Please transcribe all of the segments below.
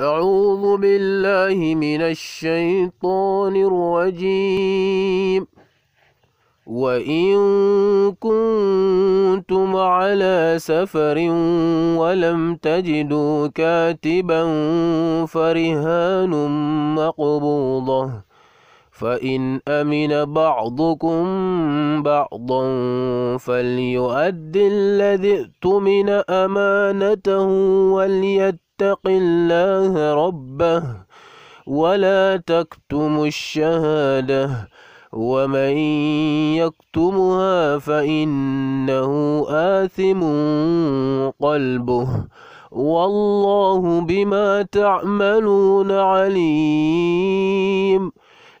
أعوذ بالله من الشيطان الرجيم وإن كنتم على سفر ولم تجدوا كاتبا فرهان مقبوضة فإن أمن بعضكم بعضا فليؤد الذي ائتمن أمانته وليتق الله ربه ولا تكتم الشهادة ومن يكتمها فإنه آثم قلبه والله بما تعملون عليم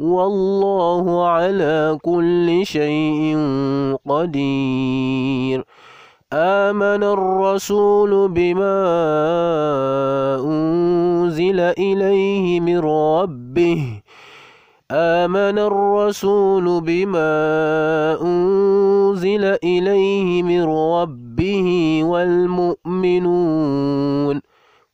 والله على كل شيء قدير آمن الرسول بما أنزل إليه من ربه آمن الرسول بما أنزل إليه من ربه والمؤمنون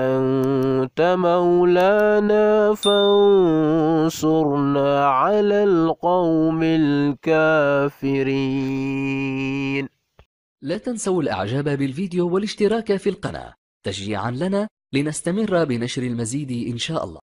أنت مولانا فانصرنا على القوم الكافرين لا تنسوا الإعجاب بالفيديو والاشتراك في القناة تشجيعا لنا لنستمر بنشر المزيد إن شاء الله